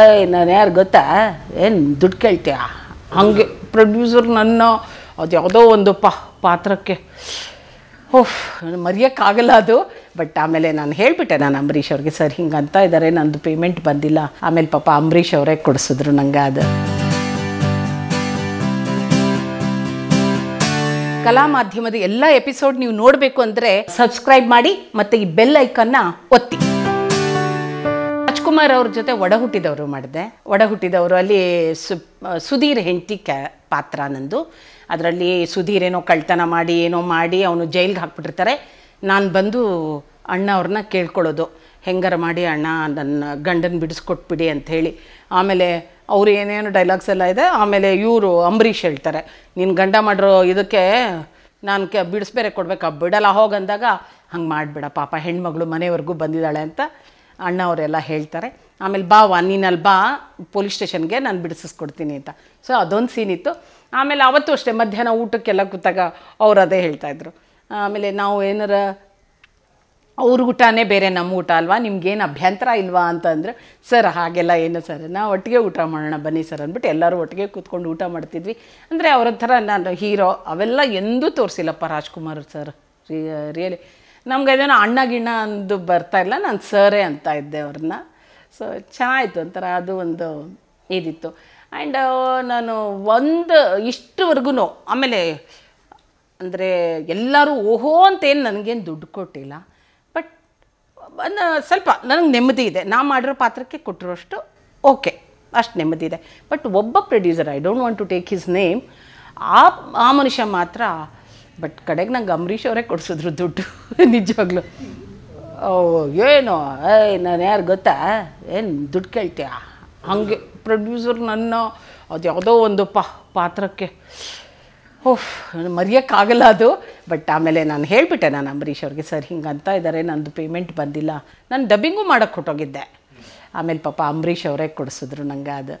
ಏಯ್ ನಾನು ಯಾರು ಗೊತ್ತಾ ಏನು ದುಡ್ಡು ಕೇಳ್ತೀಯ ಹಂಗೆ ಪ್ರೊಡ್ಯೂಸರ್ ನನ್ನ ಅದು ಯಾವುದೋ ಒಂದು ಪಾತ್ರಕ್ಕೆ ಓಹ್ ಮರೆಯೋಕ್ಕಾಗಲ್ಲ ಅದು ಬಟ್ ಆಮೇಲೆ ನಾನು ಹೇಳಿಬಿಟ್ಟೆ ನಾನು ಅಂಬರೀಷ್ ಅವ್ರಿಗೆ ಸರ್ ಹಿಂಗೆ ಅಂತ ಇದ್ದಾರೆ ನಂದು ಪೇಮೆಂಟ್ ಬಂದಿಲ್ಲ ಆಮೇಲೆ ಪಾಪ ಅಂಬರೀಷ್ ಅವರೇ ಕೊಡಿಸಿದ್ರು ನನಗೆ ಅದು ಕಲಾ ಮಾಧ್ಯಮದ ಎಲ್ಲ ಎಪಿಸೋಡ್ ನೀವು ನೋಡಬೇಕು ಅಂದರೆ ಸಬ್ಸ್ಕ್ರೈಬ್ ಮಾಡಿ ಮತ್ತು ಈ ಬೆಲ್ ಐಕನ್ನ ಒತ್ತಿ ಶಿವಕುಮಾರ್ ಅವ್ರ ಜೊತೆ ಒಡ ಹುಟ್ಟಿದವರು ಮಾಡಿದೆ ಒಡ ಹುಟ್ಟಿದವರು ಅಲ್ಲಿ ಸು ಸುಧೀರ್ ಹೆಂಡತಿ ಕ್ಯಾ ಪಾತ್ರ ನಂದು ಅದರಲ್ಲಿ ಸುಧೀರ್ ಏನೋ ಕಳ್ತನ ಮಾಡಿ ಏನೋ ಮಾಡಿ ಅವನು ಜೈಲಿಗೆ ಹಾಕ್ಬಿಟ್ಟಿರ್ತಾರೆ ನಾನು ಬಂದು ಅಣ್ಣ ಅವ್ರನ್ನ ಕೇಳ್ಕೊಳ್ಳೋದು ಹೆಂಗಾರ ಮಾಡಿ ಅಣ್ಣ ನನ್ನ ಗಂಡನ ಬಿಡಿಸ್ಕೊಟ್ಬಿಡಿ ಅಂಥೇಳಿ ಆಮೇಲೆ ಅವ್ರು ಏನೇನು ಡೈಲಾಗ್ಸ್ ಎಲ್ಲ ಇದೆ ಆಮೇಲೆ ಇವರು ಅಂಬರೀಷ್ ಹೇಳ್ತಾರೆ ನಿನ್ನ ಗಂಡ ಮಾಡಿರೋ ಇದಕ್ಕೆ ನಾನು ಕೆ ಬಿಡಿಸ್ಬೇರೆ ಕೊಡಬೇಕಾ ಬಿಡಲ್ಲ ಹೋಗಂದಾಗ ಹಂಗೆ ಮಾಡಿಬಿಡ ಪಾಪ ಹೆಣ್ಮಗಳು ಮನೆವರೆಗೂ ಬಂದಿದ್ದಾಳೆ ಅಂತ ಅಣ್ಣ ಅವರೆಲ್ಲ ಹೇಳ್ತಾರೆ ಆಮೇಲೆ ಬಾ ವಾ ನೀನಲ್ಲಿ ಬಾ ಪೊಲೀಸ್ ಸ್ಟೇಷನ್ಗೆ ನಾನು ಬಿಡಿಸಿಸ್ಕೊಡ್ತೀನಿ ಅಂತ ಸೊ ಅದೊಂದು ಸೀನ್ ಇತ್ತು ಆಮೇಲೆ ಅವತ್ತು ಅಷ್ಟೇ ಮಧ್ಯಾಹ್ನ ಊಟಕ್ಕೆಲ್ಲ ಕೂತಾಗ ಅವ್ರು ಅದೇ ಹೇಳ್ತಾಯಿದ್ರು ಆಮೇಲೆ ನಾವು ಏನಾರ ಅವ್ರ ಊಟನೇ ಬೇರೆ ನಮ್ಮ ಊಟ ಅಲ್ವಾ ನಿಮ್ಗೇನು ಅಭ್ಯಂತರ ಇಲ್ವಾ ಅಂತಂದ್ರೆ ಸರ್ ಹಾಗೆಲ್ಲ ಏನು ಸರ್ ನಾವು ಒಟ್ಟಿಗೆ ಊಟ ಮಾಡೋಣ ಬನ್ನಿ ಸರ್ ಅಂದ್ಬಿಟ್ಟು ಎಲ್ಲರೂ ಒಟ್ಟಿಗೆ ಕೂತ್ಕೊಂಡು ಊಟ ಮಾಡ್ತಿದ್ವಿ ಅಂದರೆ ಅವರ ಥರ ನಾನು ಹೀರೋ ಅವೆಲ್ಲ ಎಂದೂ ತೋರಿಸಿಲ್ಲಪ್ಪ ರಾಜ್ಕುಮಾರ್ ಸರ್ ರಿಯಲಿ ನಮ್ಗೆ ಅದೇನೋ ಅಣ್ಣ ಗಿಣ್ಣ ಅಂದು ಬರ್ತಾ ಇಲ್ಲ ನಾನು ಸರೇ ಅಂತ ಇದ್ದೆ ಅವ್ರನ್ನ ಸೊ ಚೆನ್ನಾಯಿತು ಒಂಥರ ಅದು ಒಂದು ಇದಿತ್ತು ಆ್ಯಂಡ್ ನಾನು ಒಂದು ಇಷ್ಟುವರೆಗೂ ಆಮೇಲೆ ಅಂದರೆ ಎಲ್ಲರೂ ಓಹೋ ಅಂತೇನು ನನಗೇನು ದುಡ್ಡು ಕೊಟ್ಟಿಲ್ಲ ಬಟ್ ಸ್ವಲ್ಪ ನನಗೆ ನೆಮ್ಮದಿ ಇದೆ ನಾ ಮಾಡಿರೋ ಪಾತ್ರಕ್ಕೆ ಕೊಟ್ಟಿರೋಷ್ಟು ಓಕೆ ಅಷ್ಟು ನೆಮ್ಮದಿ ಇದೆ ಬಟ್ ಒಬ್ಬ producer I don't want to take his name ಆ ಆ ಮನುಷ್ಯ ಮಾತ್ರ ಬಟ್ ಕಡೆಗೆ ನಂಗೆ ಅಂಬರೀಷ್ ಅವರೇ ಕೊಡಿಸಿದ್ರು ದುಡ್ಡು ನಿಜವಾಗ್ಲೂ ಏನು ಏಯ್ ನಾನು ಯಾರು ಗೊತ್ತಾ ಏನು ದುಡ್ಡು ಕೇಳ್ತೀಯ ಹಾಗೆ ಪ್ರೊಡ್ಯೂಸರ್ ನನ್ನ ಅದು ಯಾವುದೋ ಒಂದು ಪಾ ಪಾತ್ರಕ್ಕೆ ಓಹ್ ಮರೆಯೋಕ್ಕಾಗಲ್ಲ ಅದು ಬಟ್ ಆಮೇಲೆ ನಾನು ಹೇಳಿಬಿಟ್ಟೆ ನಾನು ಅಂಬರೀಷ್ ಅವ್ರಿಗೆ ಸರ್ ಹಿಂಗೆ ಅಂತ ಇದ್ದಾರೆ ನಂದು ಪೇಮೆಂಟ್ ಬಂದಿಲ್ಲ ನಾನು ಡಬ್ಬಿಂಗು ಮಾಡೋಕ್ಕೆ ಕೊಟ್ಟೋಗಿದ್ದೆ ಆಮೇಲೆ ಪಾಪ ಅಂಬರೀಷ್ ಅವರೇ ಕೊಡಿಸಿದ್ರು ನನಗೆ ಅದು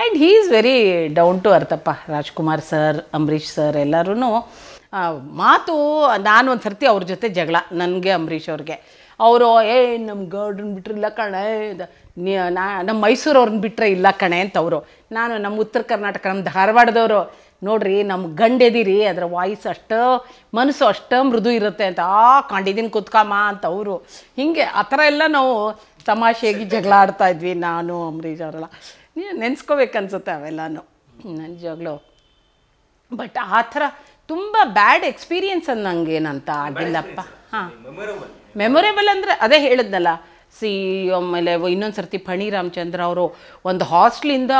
and he is very down to ಅರ್ಥಪ್ಪ ರಾಜ್ಕುಮಾರ್ ಸರ್ ಅಂಬರೀಷ್ ಸರ್ ಎಲ್ಲರೂ ಮಾತು ನಾನು ಒಂದು ಸರ್ತಿ ಅವ್ರ ಜೊತೆ ಜಗಳ ನನಗೆ ಅಂಬರೀಷ್ ಅವ್ರಿಗೆ ಅವರು ಏ ನಮ್ಮ ಗಾರ್ಡನ್ ಬಿಟ್ಟರೆ ಇಲ್ಲ ಕಣೆ ನಾ ನಮ್ಮ ಮೈಸೂರವ್ರನ್ನ ಬಿಟ್ಟರೆ ಇಲ್ಲ ಕಣೆ ಅಂತ ಅವರು ನಾನು ನಮ್ಮ ಉತ್ತರ ಕರ್ನಾಟಕ ನಮ್ಮ ಧಾರವಾಡದವರು ನೋಡ್ರಿ ನಮ್ಮ ಗಂಡೆದಿರಿ ಅದರ ವಾಯ್ಸ್ ಅಷ್ಟು ಮನಸ್ಸು ಅಷ್ಟು ಮೃದು ಇರುತ್ತೆ ಅಂತ ಆ ಕಂಡಿದ್ದೀನಿ ಕುತ್ಕಾಮ ಅಂತ ಅವರು ಹೀಗೆ ಆ ಥರ ಎಲ್ಲ ನಾವು ತಮಾಷೆಯಾಗಿ ಜಗಳ ಆಡ್ತಾ ಇದ್ವಿ ನಾನು ಅಂಬರೀಷ್ ಅವರೆಲ್ಲ ನೆನೆಸ್ಕೋಬೇಕನ್ಸುತ್ತೆ ಅವೆಲ್ಲನೂ ನನ್ನ ಜಗಳು ಬಟ್ ಆ ಥರ ತುಂಬ ಬ್ಯಾಡ್ ಎಕ್ಸ್ಪೀರಿಯನ್ಸ್ ಅದು ಏನಂತ ಆಗಿಲ್ಲಪ್ಪ ಹಾಂ ಮೆಮೊರೇಬಲ್ ಅಂದರೆ ಅದೇ ಹೇಳಿದ್ನಲ್ಲ ಸಿ ಆಮೇಲೆ ಇನ್ನೊಂದು ಸರ್ತಿ ಫಣಿ ರಾಮಚಂದ್ರ ಅವರು ಒಂದು ಹಾಸ್ಟ್ಲಿಂದ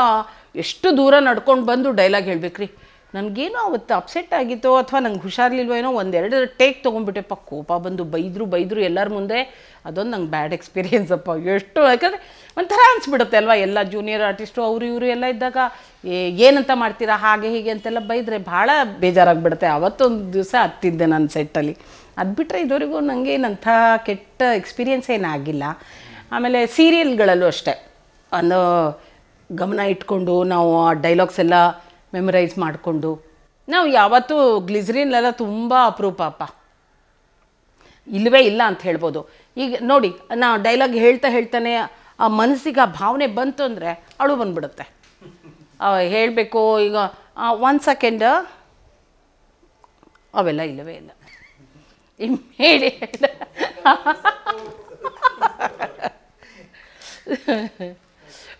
ಎಷ್ಟು ದೂರ ನಡ್ಕೊಂಡು ಬಂದು ಡೈಲಾಗ್ ರೀ ನನಗೇನೋ ಅವತ್ತು ಅಪ್ಸೆಟ್ ಆಗಿತ್ತೋ ಅಥವಾ ನಂಗೆ ಹುಷಾರ್ಲಿಲ್ವೋ ಏನೋ ಒಂದೆರಡು ಟೇಕ್ ತೊಗೊಂಡ್ಬಿಟ್ಟೆಪ್ಪ ಕೋಪ ಬಂದು ಬೈದರು ಬೈದರು ಎಲ್ಲರ ಮುಂದೆ ಅದೊಂದು ನಂಗೆ ಬ್ಯಾಡ್ ಅಪ್ಪ ಎಷ್ಟು ಯಾಕಂದರೆ ಒಂಥರ ಅನಿಸ್ಬಿಡುತ್ತೆ ಅಲ್ವಾ ಎಲ್ಲ ಜೂನಿಯರ್ ಆರ್ಟಿಸ್ಟು ಅವರು ಇವರು ಎಲ್ಲ ಇದ್ದಾಗ ಏನಂತ ಮಾಡ್ತೀರಾ ಹಾಗೆ ಹೀಗೆ ಅಂತೆಲ್ಲ ಬೈದರೆ ಭಾಳ ಬೇಜಾರಾಗಿಬಿಡುತ್ತೆ ಅವತ್ತೊಂದು ದಿವಸ ಹತ್ತಿದ್ದೆ ನನ್ನ ಸೆಟ್ಟಲ್ಲಿ ಅದು ಬಿಟ್ಟರೆ ಇದುವರೆಗೂ ನನಗೇನಂಥ ಕೆಟ್ಟ ಎಕ್ಸ್ಪೀರಿಯೆನ್ಸ್ ಏನಾಗಿಲ್ಲ ಆಮೇಲೆ ಸೀರಿಯಲ್ಗಳಲ್ಲೂ ಅಷ್ಟೇ ಒಂದು ಗಮನ ಇಟ್ಕೊಂಡು ನಾವು ಆ ಡೈಲಾಗ್ಸ್ ಎಲ್ಲ ಮೆಮೊರೈಸ್ ಮಾಡಿಕೊಂಡು ನಾವು ಯಾವತ್ತೂ ಗ್ಲಿಸ್ರಿನ್ಲೆಲ್ಲ ತುಂಬ ಅಪರೂಪ ಅಪ್ಪ ಇಲ್ಲವೇ ಇಲ್ಲ ಅಂತ ಹೇಳ್ಬೋದು ಈಗ ನೋಡಿ ನಾ ಡೈಲಾಗ್ ಹೇಳ್ತಾ ಹೇಳ್ತಾನೆ ಆ ಮನಸ್ಸಿಗೆ ಆ ಭಾವನೆ ಬಂತು ಅಂದರೆ ಅಳು ಬಂದ್ಬಿಡುತ್ತೆ ಹೇಳಬೇಕು ಈಗ ಒನ್ ಸೆಕೆಂಡ್ ಅವೆಲ್ಲ ಇಲ್ಲವೇ ಇಲ್ಲ ಹೇಳಿ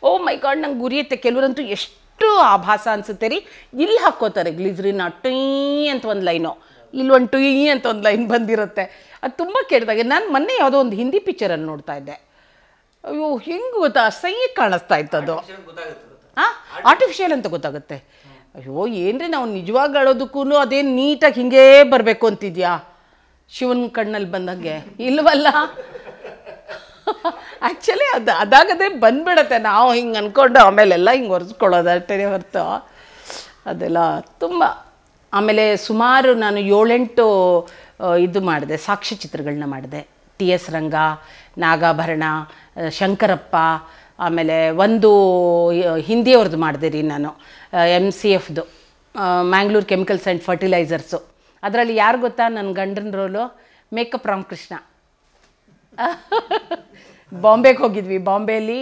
ಓ ಮೈ oh ಗಾಡ್ ನಂಗೆ ಗುರಿಯುತ್ತೆ ಕೆಲವರಂತೂ ಎಷ್ಟು ಆಭಾಸ ಅನಿಸುತ್ತೆ ರೀ ಇಲ್ಲಿ ಹಾಕ್ಕೋತಾರೆ ಗ್ಲಿಜ್ರಿನ ಟುಯ್ ಅಂತ ಒಂದು ಲೈನು ಇಲ್ಲಿ ಒಂದು ಟುಯ್ ಅಂತ ಒಂದು ಲೈನ್ ಬಂದಿರುತ್ತೆ ಅದು ತುಂಬ ಕೆಟ್ಟದಾಗೆ ನಾನು ಮೊನ್ನೆ ಯಾವುದೋ ಒಂದು ಹಿಂದಿ ಪಿಕ್ಚರನ್ನು ನೋಡ್ತಾ ಇದ್ದೆ ಅಯ್ಯೋ ಹಿಂಗೆ ಗೊತ್ತಾ ಅಸಹ್ಯ ಕಾಣಿಸ್ತಾ ಅದು ಹಾಂ ಆರ್ಟಿಫಿಷಿಯಲ್ ಅಂತ ಗೊತ್ತಾಗುತ್ತೆ ಅಯ್ಯೋ ಏನ್ರಿ ನಾವು ನಿಜವಾಗಿ ಅಳೋದಕ್ಕೂ ಅದೇನು ನೀಟಾಗಿ ಹಿಂಗೇ ಬರಬೇಕು ಅಂತಿದ್ಯಾ ಶಿವನ ಕಣ್ಣಲ್ಲಿ ಬಂದಂಗೆ ಇಲ್ವಲ್ಲ ಆ್ಯಕ್ಚುಲಿ ಅದು ಅದಾಗದೆ ಬಂದ್ಬಿಡತ್ತೆ ನಾವು ಹಿಂಗೆ ಅಂದ್ಕೊಂಡು ಆಮೇಲೆಲ್ಲ ಹಿಂಗೆ ಒರೆಸ್ಕೊಳ್ಳೋದು ಹೊರತು ಅದೆಲ್ಲ ತುಂಬ ಆಮೇಲೆ ಸುಮಾರು ನಾನು ಏಳೆಂಟು ಇದು ಮಾಡಿದೆ ಸಾಕ್ಷ್ಯ ಚಿತ್ರಗಳನ್ನ ಮಾಡಿದೆ ಟಿ ಎಸ್ ರಂಗ ನಾಗಾಭರಣ ಶಂಕರಪ್ಪ ಆಮೇಲೆ ಒಂದು ಹಿಂದಿಯವ್ರದ್ದು ಮಾಡಿದೆ ರೀ ನಾನು ಎಮ್ ಸಿ ಎಫ್ದು ಮ್ಯಾಂಗ್ಳೂರ್ ಕೆಮಿಕಲ್ಸ್ ಆ್ಯಂಡ್ ಫರ್ಟಿಲೈಸರ್ಸು ಅದರಲ್ಲಿ ಯಾರು ಗೊತ್ತಾ ನನ್ನ ಗಂಡನ ರೋಲು ಮೇಕಪ್ ರಾಮಕೃಷ್ಣ ಬಾಂಬೆಗೆ ಹೋಗಿದ್ವಿ ಬಾಂಬೆಯಲ್ಲಿ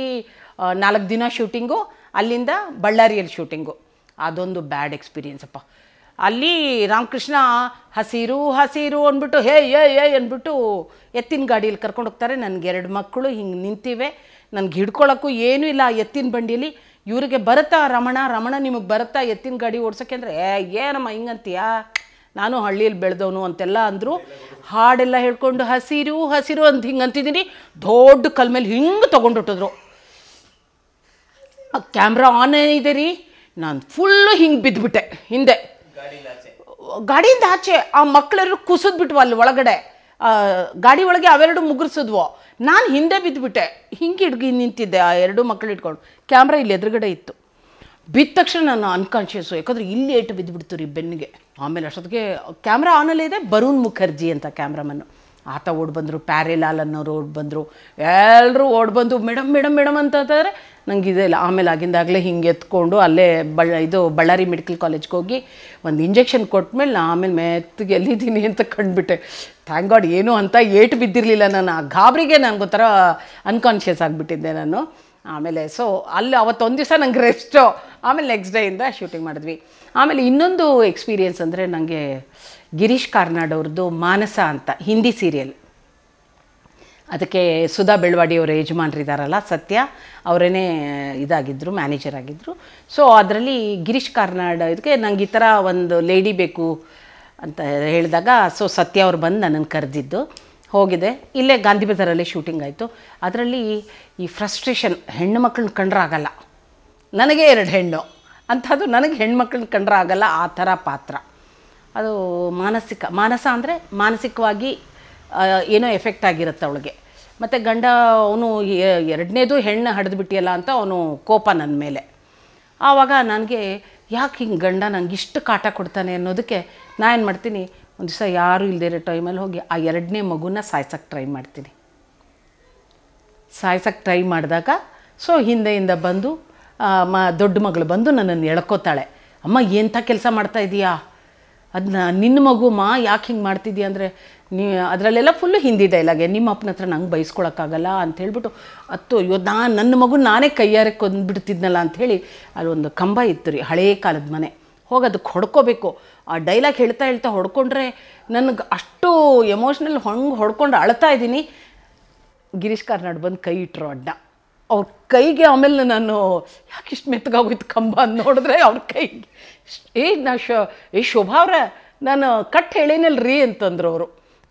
ನಾಲ್ಕು ದಿನ ಶೂಟಿಂಗು ಅಲ್ಲಿಂದ ಬಳ್ಳಾರಿಯಲ್ಲಿ ಶೂಟಿಂಗು ಅದೊಂದು ಬ್ಯಾಡ್ ಎಕ್ಸ್ಪೀರಿಯನ್ಸ್ ಅಪ್ಪ ಅಲ್ಲಿ ರಾಮಕೃಷ್ಣ ಹಸಿರು ಹಸಿರು ಅಂದ್ಬಿಟ್ಟು ಹೇ ಏ ಏ ಅಂದ್ಬಿಟ್ಟು ಎತ್ತಿನ ಗಾಡಿಯಲ್ಲಿ ಕರ್ಕೊಂಡು ಹೋಗ್ತಾರೆ ನನಗೆ ಎರಡು ಮಕ್ಕಳು ಹಿಂಗೆ ನಿಂತಿವೆ ನನಗೆ ಹಿಡ್ಕೊಳ್ಳೋಕ್ಕೂ ಏನೂ ಇಲ್ಲ ಎತ್ತಿನ ಬಂಡೀಲಿ ಇವರಿಗೆ ಬರುತ್ತಾ ರಮಣ ರಮಣ ನಿಮಗೆ ಬರುತ್ತಾ ಎತ್ತಿನ ಗಾಡಿ ಓಡ್ಸೋಕ್ಕೆ ಅಂದರೆ ಏ ಏನಮ್ಮ ಹಿಂಗಂತೀಯಾ ನಾನು ಹಳ್ಳಿಯಲ್ಲಿ ಬೆಳೆದವನು ಅಂತೆಲ್ಲ ಅಂದರು ಹಾಡೆಲ್ಲ ಹೇಳ್ಕೊಂಡು ಹಸಿರು ಹಸಿರು ಅಂತ ಹಿಂಗೆ ಅಂತಿದ್ದೀನಿ ದೊಡ್ಡ ಕಲ್ ಮೇಲೆ ಹಿಂಗೆ ತೊಗೊಂಡುಟ್ಟಿದ್ರು ಕ್ಯಾಮ್ರಾ ಆನ್ ಇದೆ ರೀ ನಾನು ಫುಲ್ಲು ಹಿಂಗೆ ಬಿದ್ದುಬಿಟ್ಟೆ ಹಿಂದೆ ಗಾಡಿಯಿಂದ ಆಚೆ ಆ ಮಕ್ಕಳೆಲ್ಲರೂ ಕುಸಿದ್ ಅಲ್ಲಿ ಒಳಗಡೆ ಗಾಡಿ ಒಳಗೆ ಅವೆರಡು ಮುಗುರ್ಸಿದ್ವು ನಾನು ಹಿಂದೆ ಬಿದ್ದುಬಿಟ್ಟೆ ಹಿಂಗೆ ಹಿಡ್ಗಿ ನಿಂತಿದ್ದೆ ಆ ಎರಡು ಮಕ್ಳು ಇಟ್ಕೊಂಡು ಕ್ಯಾಮ್ರಾ ಇಲ್ಲಿ ಎದುರುಗಡೆ ಇತ್ತು ಬಿದ್ದ ತಕ್ಷಣ ನಾನು ಅನ್ಕಾನ್ಷಿಯಸ್ ಯಾಕಂದ್ರೆ ಇಲ್ಲಿ ಏಟು ಬಿದ್ದುಬಿಡ್ತು ರೀ ಬೆನ್ನಿಗೆ ಆಮೇಲೆ ಅಷ್ಟೊತ್ತಿಗೆ ಕ್ಯಾಮ್ರಾ ಆನಲ್ಲೇ ಇದೆ ಬರೂನ್ ಮುಖರ್ಜಿ ಅಂತ ಕ್ಯಾಮ್ರಾಮನ್ನು ಆತ ಓಡ್ ಬಂದರು ಪ್ಯಾರಿಲಾಲ್ ಅನ್ನೋರು ಓಡ್ ಬಂದರು ಎಲ್ಲರೂ ಓಡ್ ಬಂದು ಮೇಡಮ್ ಮೇಡಮ್ ಮೇಡಮ್ ಅಂತಂದರೆ ನಂಗೆ ಇದೆ ಇಲ್ಲ ಆಮೇಲೆ ಆಗಿಂದಾಗಲೇ ಹಿಂಗೆ ಎತ್ಕೊಂಡು ಅಲ್ಲೇ ಬಳ್ಳ ಇದು ಬಳ್ಳಾರಿ ಮೆಡಿಕಲ್ ಕಾಲೇಜ್ಗೆ ಹೋಗಿ ಒಂದು ಇಂಜೆಕ್ಷನ್ ಕೊಟ್ಮೇಲೆ ನಾನು ಆಮೇಲೆ ಮೆತ್ತಗೆ ಎಲ್ಲಿದ್ದೀನಿ ಅಂತ ಕಂಡುಬಿಟ್ಟೆ ಥ್ಯಾಂಕ್ ಗಾಡ್ ಏನು ಅಂತ ಏಟು ಬಿದ್ದಿರಲಿಲ್ಲ ನಾನು ಆ ಗಾಬರಿಗೆ ನನಗೊಂಥರ ಅನ್ಕಾನ್ಷಿಯಸ್ ಆಗಿಬಿಟ್ಟಿದ್ದೆ ನಾನು ಆಮೇಲೆ ಸೊ ಅಲ್ಲಿ ಅವತ್ತೊಂದು ದಿವಸ ನಂಗೆ ರೆಸ್ಟು ಆಮೇಲೆ ನೆಕ್ಸ್ಟ್ ಡೇಯಿಂದ ಶೂಟಿಂಗ್ ಮಾಡಿದ್ವಿ ಆಮೇಲೆ ಇನ್ನೊಂದು ಎಕ್ಸ್ಪೀರಿಯೆನ್ಸ್ ಅಂದರೆ ನನಗೆ ಗಿರೀಶ್ ಕಾರ್ನಾಡ್ ಅವ್ರದ್ದು ಮಾನಸ ಅಂತ ಹಿಂದಿ ಸೀರಿಯಲ್ ಅದಕ್ಕೆ ಸುಧಾ ಬೆಳವಾಡಿ ಅವರ ಇದ್ದಾರಲ್ಲ ಸತ್ಯ ಅವರೇನೇ ಇದಾಗಿದ್ದರು ಮ್ಯಾನೇಜರ್ ಆಗಿದ್ದರು ಸೊ ಅದರಲ್ಲಿ ಗಿರೀಶ್ ಕಾರ್ನಾಡ್ ಇದಕ್ಕೆ ನಂಗೆ ಈ ಥರ ಒಂದು ಲೇಡಿ ಬೇಕು ಅಂತ ಹೇಳಿದಾಗ ಸೊ ಸತ್ಯ ಅವ್ರು ಬಂದು ನನ್ನನ್ನು ಕರೆದಿದ್ದು ಹೋಗಿದೆ ಇಲ್ಲೇ ಗಾಂಧಿ ಬಜಾರಲ್ಲಿ ಶೂಟಿಂಗ್ ಆಯಿತು ಅದರಲ್ಲಿ ಈ ಫ್ರಸ್ಟ್ರೇಷನ್ ಹೆಣ್ಣು ಮಕ್ಕಳನ್ನ ಕಂಡ್ರಾಗಲ್ಲ ಆಗಲ್ಲ ನನಗೆ ಎರಡು ಹೆಣ್ಣು ಅಂಥದ್ದು ನನಗೆ ಹೆಣ್ಮಕ್ಳನ್ನ ಕಂಡ್ರೆ ಆಗಲ್ಲ ಆ ಥರ ಪಾತ್ರ ಅದು ಮಾನಸಿಕ ಮಾನಸ ಅಂದರೆ ಮಾನಸಿಕವಾಗಿ ಏನೋ ಎಫೆಕ್ಟ್ ಆಗಿರುತ್ತೆ ಅವಳಿಗೆ ಮತ್ತು ಗಂಡ ಅವನು ಎರಡನೇದು ಹೆಣ್ಣು ಹಡಿದ್ಬಿಟ್ಟಿಯಲ್ಲ ಅಂತ ಅವನು ಕೋಪ ನನ್ನ ಮೇಲೆ ಆವಾಗ ನನಗೆ ಯಾಕೆ ಹಿಂಗೆ ಗಂಡ ನನಗೆ ಇಷ್ಟು ಕಾಟ ಕೊಡ್ತಾನೆ ಅನ್ನೋದಕ್ಕೆ ನಾನು ಏನು ಮಾಡ್ತೀನಿ ಒಂದು ದಿವಸ ಯಾರೂ ಇಲ್ಲದೇ ಇರೋ ಟೈಮಲ್ಲಿ ಹೋಗಿ ಆ ಎರಡನೇ ಮಗುನ ಸಾಯ್ಸೋಕೆ ಟ್ರೈ ಮಾಡ್ತೀನಿ ಸಾಯ್ಸಕ್ಕೆ ಟ್ರೈ ಮಾಡಿದಾಗ ಸೊ ಹಿಂದೆಯಿಂದ ಬಂದು ಮ ದೊಡ್ಡ ಮಗಳು ಬಂದು ನನ್ನನ್ನು ಎಳ್ಕೊತಾಳೆ ಅಮ್ಮ ಎಂಥ ಕೆಲಸ ಮಾಡ್ತಾ ಇದೀಯಾ ಅದನ್ನ ನಿನ್ನ ಮಗು ಮಾ ಯಾಕೆ ಹಿಂಗೆ ಮಾಡ್ತಿದ್ದೀಯ ಅಂದರೆ ನೀ ಅದರಲ್ಲೆಲ್ಲ ಫುಲ್ಲು ಹಿಂದಿ ಡೈಲಾಗೆ ನಿಮ್ಮ ಅಪ್ಪನ ಹತ್ರ ನಂಗೆ ಬೈಸ್ಕೊಳಕ್ಕಾಗಲ್ಲ ಅಂತ ಹೇಳ್ಬಿಟ್ಟು ಅತ್ತು ಅಯ್ಯೋ ನಾನು ನನ್ನ ಮಗು ನಾನೇ ಕೈಯಾರೆ ಕೊಂದ್ಬಿಡ್ತಿದ್ನಲ್ಲ ಅಂಥೇಳಿ ಅಲ್ಲೊಂದು ಕಂಬ ಇತ್ತು ರೀ ಹಳೇ ಕಾಲದ ಮನೆ ಹೋಗಿ ಅದಕ್ಕೆ ಹೊಡ್ಕೋಬೇಕು ಆ ಡೈಲಾಗ್ ಹೇಳ್ತಾ ಹೇಳ್ತಾ ಹೊಡ್ಕೊಂಡ್ರೆ ನನಗೆ ಅಷ್ಟು ಎಮೋಷ್ನಲ್ ಹೊಂಗೆ ಹೊಡ್ಕೊಂಡು ಅಳ್ತಾ ಇದ್ದೀನಿ ಗಿರೀಶ್ ಕಾರ್ನಾಡ್ ಬಂದು ಕೈ ಇಟ್ಟರು ಅಡ್ಡ ಅವ್ರ ಕೈಗೆ ಆಮೇಲೆ ನಾನು ಯಾಕೆ ಇಷ್ಟು ಮೆತ್ತಗಾಗೋಯ್ತು ಕಂಬ ಅಂತ ನೋಡಿದ್ರೆ ಅವ್ರ ಕೈಗೆ ಏ ನಾ ಶೋ ಏ ಶೋಭಾವ್ರ ನಾನು ಕಟ್ ರೀ ಅಂತಂದ್ರು ಅವರು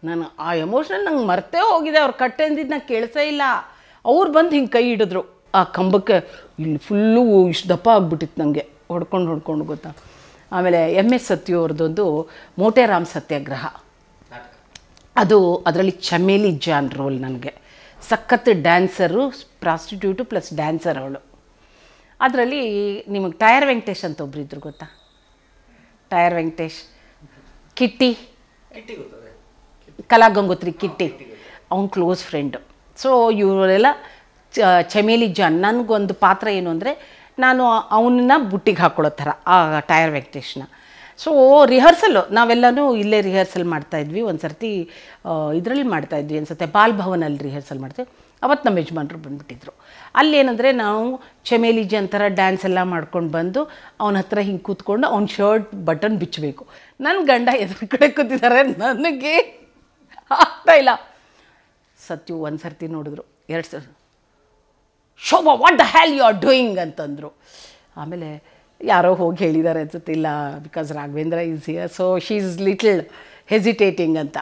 ನಾನು ಆ ಎಮೋಷ್ನಲ್ ನಂಗೆ ಮರ್ತೇ ಹೋಗಿದೆ ಅವ್ರು ಕಟ್ಟೆ ಅಂದಿದ್ದು ನಾನು ಕೇಳಿಸೇ ಇಲ್ಲ ಅವ್ರು ಬಂದು ಹಿಂಗೆ ಕೈ ಹಿಡಿದ್ರು ಆ ಕಂಬಕ್ಕೆ ಇಲ್ಲಿ ಫುಲ್ಲು ಇಷ್ಟು ದಪ್ಪ ಆಗ್ಬಿಟ್ಟಿತ್ತು ನನಗೆ ಹೊಡ್ಕೊಂಡು ಹೊಡ್ಕೊಂಡು ಗೊತ್ತಾ ಆಮೇಲೆ ಎಮ್ ಎಸ್ ಸತ್ಯವ್ರದ್ದೊಂದು ಮೋಟೆರಾಮ್ ಸತ್ಯಾಗ್ರಹ ಅದು ಅದರಲ್ಲಿ ಚಮೇಲಿ ಜಾನ್ ರೋಲ್ ನನಗೆ ಸಖತ್ತು ಡ್ಯಾನ್ಸರು ಪ್ರಾಸ್ಟಿಟ್ಯೂಟು ಪ್ಲಸ್ ಡ್ಯಾನ್ಸರ್ ಅವಳು ಅದರಲ್ಲಿ ನಿಮಗೆ ಟಯರ್ ವೆಂಕಟೇಶ್ ಅಂತ ಒಬ್ರು ಇದ್ರು ಗೊತ್ತಾ ಟಯರ್ ವೆಂಕಟೇಶ್ ಕಿಟ್ಟಿ ಕಲಾ ಗಂಗೋತ್ರಿ ಕಿಟ್ಟಿ ಅವ್ನ ಕ್ಲೋಸ್ ಫ್ರೆಂಡು ಸೊ ಇವರೆಲ್ಲ ಚಮೇಲಿ ಜಾನ್ ನನಗೊಂದು ಪಾತ್ರ ಏನು ಅಂದರೆ ನಾನು ಅವನನ್ನ ಬುಟ್ಟಿಗೆ ಹಾಕ್ಕೊಳ್ಳೋ ಥರ ಆ ಟೈರ್ ವೆಂಕಟೇಶ್ನ ಸೊ ರಿಹರ್ಸಲ್ಲು ನಾವೆಲ್ಲನೂ ಇಲ್ಲೇ ರಿಹರ್ಸಲ್ ಮಾಡ್ತಾಯಿದ್ವಿ ಒಂದು ಸರ್ತಿ ಇದರಲ್ಲಿ ಮಾಡ್ತಾಯಿದ್ವಿ ಅನ್ಸುತ್ತೆ ಬಾಲ್ಭವನಲ್ಲಿ ರಿಹರ್ಸಲ್ ಮಾಡ್ತೀವಿ ಅವತ್ತು ನಮ್ಮ ಯಜಮಾನ್ರು ಬಂದುಬಿಟ್ಟಿದ್ರು ಅಲ್ಲೇನಂದರೆ ನಾವು ಚಮೇಲಿಜಿ ಅಂತರ ಡ್ಯಾನ್ಸ್ ಎಲ್ಲ ಮಾಡ್ಕೊಂಡು ಬಂದು ಅವನ ಹತ್ರ ಹಿಂಗೆ ಕೂತ್ಕೊಂಡು ಅವ್ನ ಶರ್ಟ್ ಬಟನ್ ಬಿಚ್ಚಬೇಕು ನನ್ನ ಗಂಡ ಎದುರು ಕಡೆ ಕೂತಿದ್ದಾರೆ ನನಗೆ ಇಲ್ಲ ಸತ್ಯು ಒಂದು ಸರ್ತಿ ನೋಡಿದ್ರು ಎರಡು sir Shobha what the hell you are doing ಅಂತಂದರು ಆಮೇಲೆ ಯಾರೋ ಹೋಗಿ ಹೇಳಿದ್ದಾರೆ ಅನ್ಸುತ್ತಿಲ್ಲ because Raghavendra is here so she is little hesitating ಅಂತ